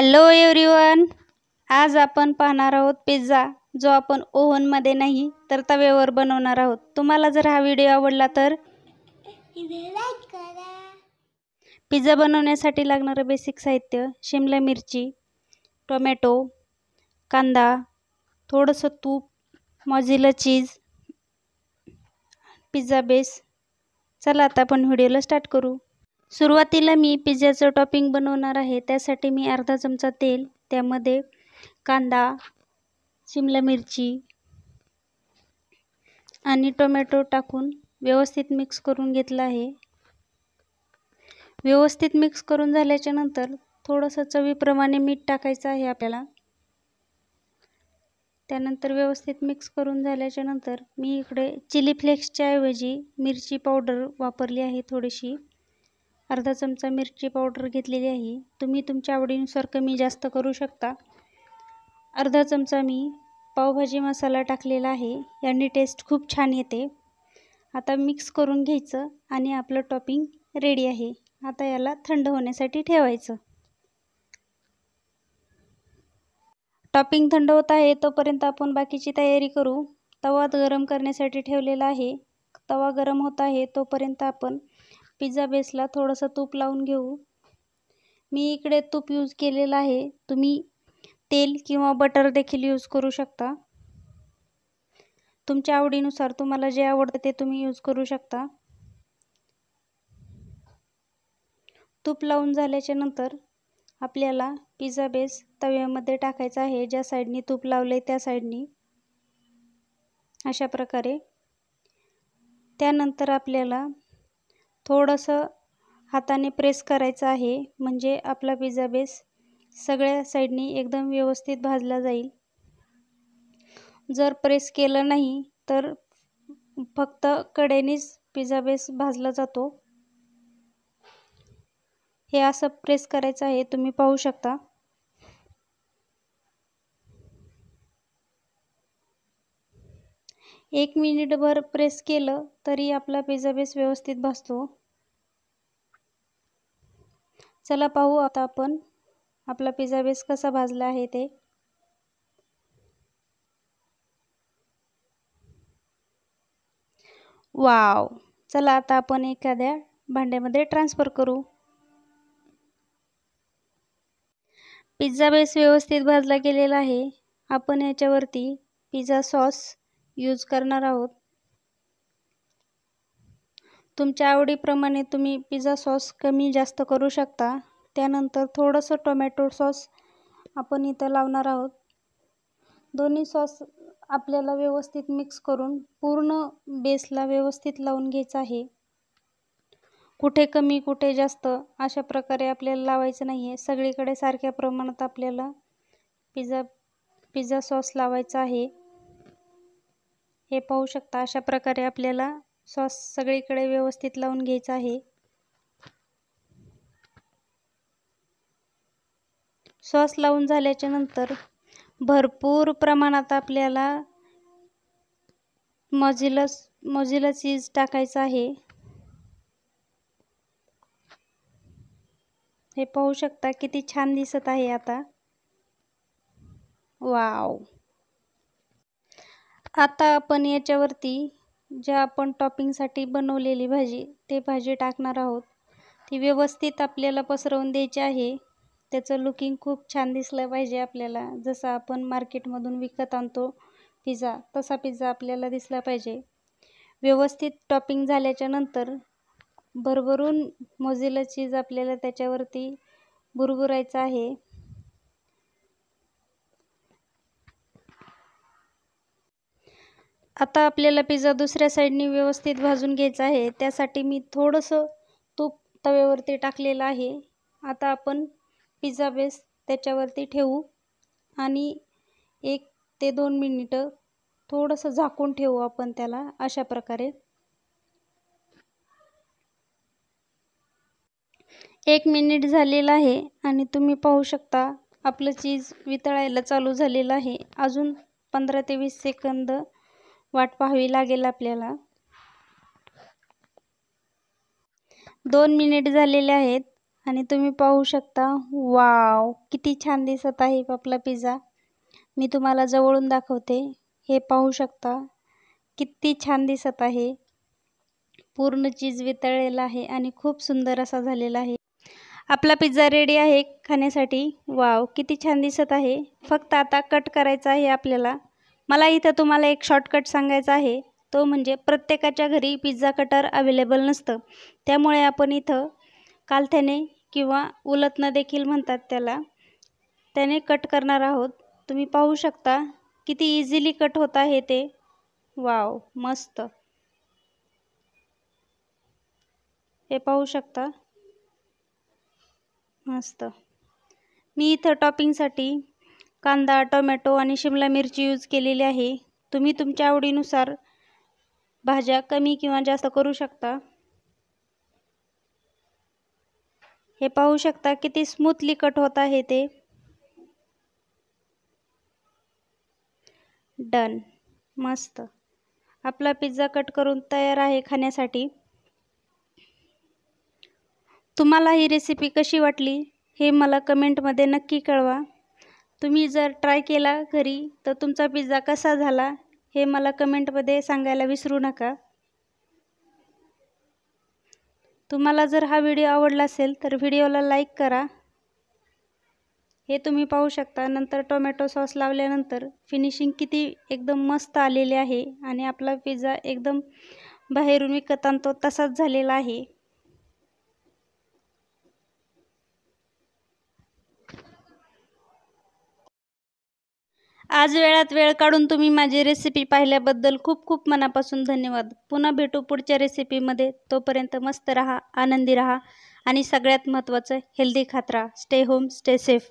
hello everyone आज आपण पाहणार आहोत पिझ्झा जो आपण ओव्हनमध्ये नाही तर तव्यावर बनवणार आहोत तुम्हाला जर हा व्हिडिओ आवडला तर पिझ्झा बनवण्यासाठी लागणारं बेसिक साहित्य शिमला मिरची टोमॅटो कांदा थोडंसं तूप मॉझिला चीज पिझ्झा बेस चला आता आपण व्हिडिओला स्टार्ट करू सुरुवातीला मी पिझ्झ्याचं टॉपिंग बनवणार आहे त्यासाठी मी अर्धा चमचा तेल त्यामध्ये कांदा शिमला मिरची आणि टोमॅटो टाकून व्यवस्थित मिक्स करून घेतलं आहे व्यवस्थित मिक्स करून झाल्याच्या नंतर थोडंसं चवीप्रमाणे मीठ टाकायचं आहे आपल्याला त्यानंतर व्यवस्थित मिक्स करून झाल्याच्या नंतर मी इकडे चिली फ्लेक्सच्या ऐवजी मिरची पावडर वापरली आहे थोडीशी अर्धा चमचा मिरची पावडर घेतलेली आहे तुम्ही तुमच्या आवडीनुसार कमी जास्त करू शकता अर्धा चमचा मी पावभाजी मसाला टाकलेला आहे याने टेस्ट खूप छान येते आता मिक्स करून घ्यायचं आणि आपलं टॉपिंग रेडी आहे आता याला थंड होण्यासाठी ठेवायचं टॉपिंग थंड होत आहे तोपर्यंत आपण बाकीची तयारी करू तवा गरम करण्यासाठी ठेवलेला आहे तवा गरम होत आहे तोपर्यंत आपण पिझ्झा बेसला थोडंसं तूप लावून घेऊ मी इकडे तूप यूज केलेलं आहे तुम्ही तेल किंवा बटर देखील यूज करू शकता तुमच्या आवडीनुसार तुम्हाला जे आवडतं ते तुम्ही यूज करू शकता तूप लावून झाल्याच्या नंतर आपल्याला पिझ्झा बेस तव्यामध्ये टाकायचा आहे ज्या साईडनी तूप लावले त्या साईडनी अशा प्रकारे त्यानंतर आपल्याला थोडंसं हाताने प्रेस करायचं आहे म्हणजे आपला पिझ्झा बेस सगळ्या साईडनी एकदम व्यवस्थित भाजला जाईल जर प्रेस केलं नाही तर फक्त कडेनेच पिझ्झा बेस भाजला जातो हे असं प्रेस करायचं आहे तुम्ही पाहू शकता एक मिनिटभर प्रेस केलं तरी आपला पिझ्झा बेस व्यवस्थित भाजतो चला पाहू आता आपण आपला पिझ्झा बेस कसा भाजला आहे ते वाव चला आता आपण एखाद्या भांड्यामध्ये ट्रान्सफर करू पिझ्झा बेस व्यवस्थित भाजला गेलेला आहे आपण याच्यावरती पिझ्झा सॉस यूज करणार आहोत तुमच्या आवडीप्रमाणे तुम्ही पिझ्झा सॉस कमी जास्त करू शकता त्यानंतर थोडंसं टोमॅटो सॉस आपण इथं लावणार आहोत दोन्ही सॉस आपल्याला व्यवस्थित मिक्स करून पूर्ण बेसला व्यवस्थित लावून घ्यायचं आहे कुठे कमी कुठे जास्त अशा प्रकारे आपल्याला लावायचं नाही आहे सगळीकडे सारख्या प्रमाणात आपल्याला पिझ्झा पिझ्झा सॉस लावायचा आहे हे पाहू शकता अशा प्रकारे आपल्याला सॉस सगळीकडे व्यवस्थित लावून घ्यायचा आहे सॉस लावून झाल्याच्या नंतर भरपूर प्रमाणात आपल्याला मजिलस मजिला चीज टाकायचं आहे हे पाहू शकता किती छान दिसत आहे आता वाव आता आपण याच्यावरती ज्या आपण टॉपिंगसाठी बनवलेली भाजी ते भाजी टाकणार आहोत ती व्यवस्थित आपल्याला पसरवून द्यायची आहे त्याचं लुकिंग खूप छान दिसलं पाहिजे आपल्याला जसं आपण मार्केटमधून विकत आणतो पिझ्झा तसा पिझ्झा आपल्याला दिसला पाहिजे व्यवस्थित टॉपिंग झाल्याच्या नंतर भरभरून मोजेला चीज आपल्याला त्याच्यावरती बुरबुरायचं आहे आता आपल्याला पिझ्झा दुसऱ्या साईडने व्यवस्थित भाजून घ्यायचा आहे त्यासाठी मी थोडंसं तूप तव्यावरती टाकलेलं आहे आता आपण पिझ्झा बेस त्याच्यावरती ठेवू आणि एक ते दोन मिनिटं थोडंसं झाकून ठेवू आपण त्याला अशा प्रकारे एक मिनिट झालेलं आहे आणि तुम्ही पाहू शकता आपलं चीज वितळायला चालू झालेलं आहे अजून पंधरा ते वीस सेकंद वाट पाहावी लागेल आपल्याला दोन मिनिट झालेले आहेत आणि तुम्ही पाहू शकता वाव किती छान दिसत आहे आपला पिझ्झा मी तुम्हाला जवळून दाखवते हे पाहू शकता किती छान दिसत आहे पूर्ण चीज वितळलेला आहे आणि खूप सुंदर असा झालेला आहे आपला पिझ्झा रेडी आहे खाण्यासाठी वाव किती छान दिसत आहे फक्त आता कट करायचा आहे आपल्याला मला इथं तुम्हाला एक शॉर्टकट सांगायचा आहे तो म्हणजे प्रत्येकाच्या घरी पिझ्झा कटर अवेलेबल नसतं त्यामुळे आपण इथं कालथ्याने किंवा उलतनं देखील म्हणतात त्याला त्याने कट करणार आहोत तुम्ही पाहू शकता किती इझिली कट होत आहे ते वाव मस्त हे पाहू शकता मस्त मी इथं टॉपिंगसाठी कांदा टोमॅटो आणि शिमला मिरची यूज केलेली आहे तुम्ही तुमच्या आवडीनुसार भाज्या कमी किंवा जास्त करू शकता हे पाहू शकता किती स्मूथली कट होत आहे ते डन मस्त आपला पिझ्झा कट करून तयार आहे खाण्यासाठी तुम्हाला ही रेसिपी कशी वाटली हे मला कमेंटमध्ये नक्की कळवा तुम्ही जर ट्राय केला घरी तर तुमचा पिझ्झा कसा झाला हे मला कमेंटमध्ये सांगायला विसरू नका तुम्हाला जर हा व्हिडिओ आवडला असेल तर व्हिडिओला लाईक करा हे तुम्ही पाहू शकता नंतर टोमॅटो सॉस लावल्यानंतर फिनिशिंग किती एकदम मस्त आलेली आहे आणि आपला पिझ्झा एकदम बाहेरून विकत आणतो तसाच झालेला आहे आज वेळात वेळ काढून तुम्ही माझी रेसिपी पाहिल्याबद्दल खूप खूप मनापासून धन्यवाद पुन्हा भेटू पुढच्या रेसिपीमध्ये तोपर्यंत मस्त रहा आनंदी रहा आणि सगळ्यात महत्त्वाचं हेल्दी खात राहा स्टे होम स्टे सेफ